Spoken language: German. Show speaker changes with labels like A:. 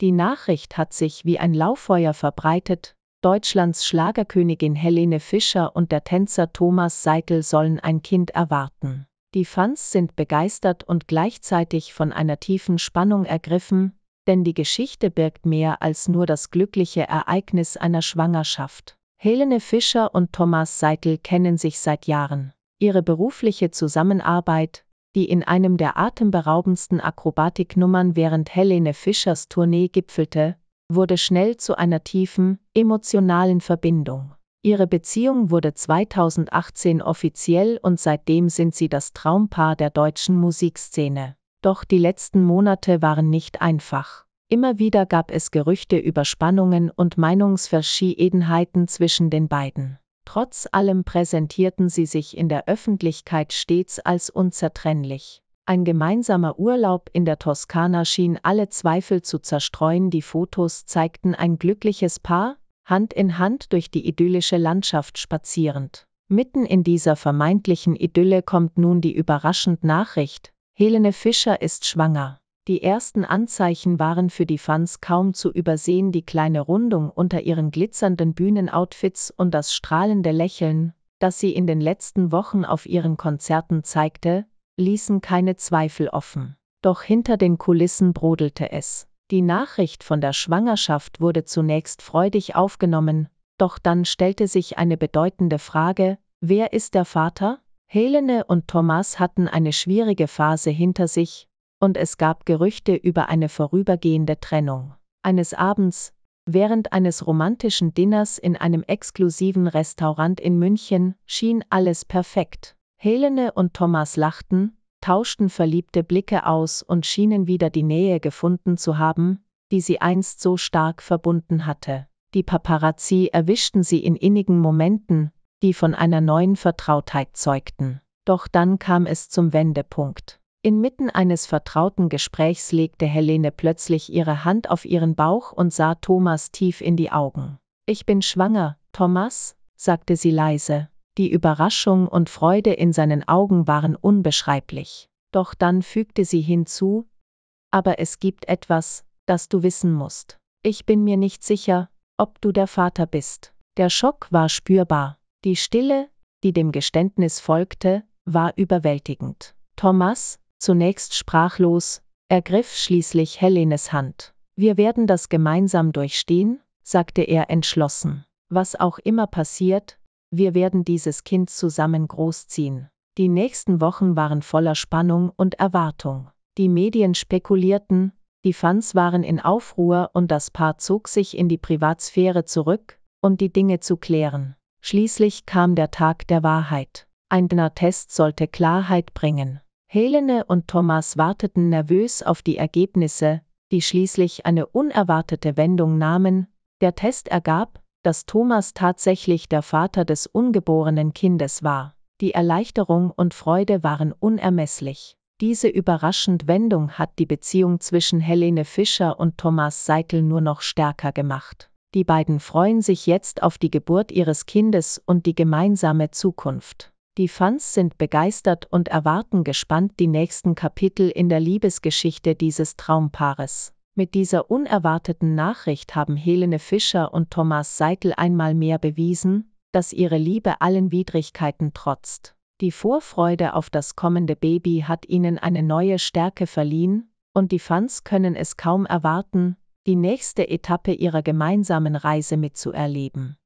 A: Die Nachricht hat sich wie ein Lauffeuer verbreitet. Deutschlands Schlagerkönigin Helene Fischer und der Tänzer Thomas Seitel sollen ein Kind erwarten. Die Fans sind begeistert und gleichzeitig von einer tiefen Spannung ergriffen, denn die Geschichte birgt mehr als nur das glückliche Ereignis einer Schwangerschaft. Helene Fischer und Thomas Seitel kennen sich seit Jahren. Ihre berufliche Zusammenarbeit, die in einem der atemberaubendsten Akrobatiknummern während Helene Fischers Tournee gipfelte, wurde schnell zu einer tiefen, emotionalen Verbindung. Ihre Beziehung wurde 2018 offiziell und seitdem sind sie das Traumpaar der deutschen Musikszene. Doch die letzten Monate waren nicht einfach. Immer wieder gab es Gerüchte über Spannungen und Meinungsverschiedenheiten zwischen den beiden. Trotz allem präsentierten sie sich in der Öffentlichkeit stets als unzertrennlich. Ein gemeinsamer Urlaub in der Toskana schien alle Zweifel zu zerstreuen. Die Fotos zeigten ein glückliches Paar, Hand in Hand durch die idyllische Landschaft spazierend. Mitten in dieser vermeintlichen Idylle kommt nun die überraschende Nachricht, Helene Fischer ist schwanger. Die ersten Anzeichen waren für die Fans kaum zu übersehen, die kleine Rundung unter ihren glitzernden Bühnenoutfits und das strahlende Lächeln, das sie in den letzten Wochen auf ihren Konzerten zeigte, ließen keine Zweifel offen. Doch hinter den Kulissen brodelte es. Die Nachricht von der Schwangerschaft wurde zunächst freudig aufgenommen, doch dann stellte sich eine bedeutende Frage, wer ist der Vater? Helene und Thomas hatten eine schwierige Phase hinter sich, und es gab Gerüchte über eine vorübergehende Trennung. Eines Abends, während eines romantischen Dinners in einem exklusiven Restaurant in München, schien alles perfekt. Helene und Thomas lachten, tauschten verliebte Blicke aus und schienen wieder die Nähe gefunden zu haben, die sie einst so stark verbunden hatte. Die Paparazzi erwischten sie in innigen Momenten, die von einer neuen Vertrautheit zeugten. Doch dann kam es zum Wendepunkt. Inmitten eines vertrauten Gesprächs legte Helene plötzlich ihre Hand auf ihren Bauch und sah Thomas tief in die Augen. Ich bin schwanger, Thomas, sagte sie leise. Die Überraschung und Freude in seinen Augen waren unbeschreiblich. Doch dann fügte sie hinzu, aber es gibt etwas, das du wissen musst. Ich bin mir nicht sicher, ob du der Vater bist. Der Schock war spürbar. Die Stille, die dem Geständnis folgte, war überwältigend. Thomas, zunächst sprachlos, ergriff schließlich Helenes Hand. Wir werden das gemeinsam durchstehen, sagte er entschlossen. Was auch immer passiert, wir werden dieses Kind zusammen großziehen. Die nächsten Wochen waren voller Spannung und Erwartung. Die Medien spekulierten, die Fans waren in Aufruhr und das Paar zog sich in die Privatsphäre zurück, um die Dinge zu klären. Schließlich kam der Tag der Wahrheit. Ein Dinner-Test sollte Klarheit bringen. Helene und Thomas warteten nervös auf die Ergebnisse, die schließlich eine unerwartete Wendung nahmen. Der Test ergab, dass Thomas tatsächlich der Vater des ungeborenen Kindes war. Die Erleichterung und Freude waren unermesslich. Diese überraschend Wendung hat die Beziehung zwischen Helene Fischer und Thomas Seitel nur noch stärker gemacht. Die beiden freuen sich jetzt auf die Geburt ihres Kindes und die gemeinsame Zukunft. Die Fans sind begeistert und erwarten gespannt die nächsten Kapitel in der Liebesgeschichte dieses Traumpaares. Mit dieser unerwarteten Nachricht haben Helene Fischer und Thomas Seitel einmal mehr bewiesen, dass ihre Liebe allen Widrigkeiten trotzt. Die Vorfreude auf das kommende Baby hat ihnen eine neue Stärke verliehen, und die Fans können es kaum erwarten, die nächste Etappe ihrer gemeinsamen Reise mitzuerleben.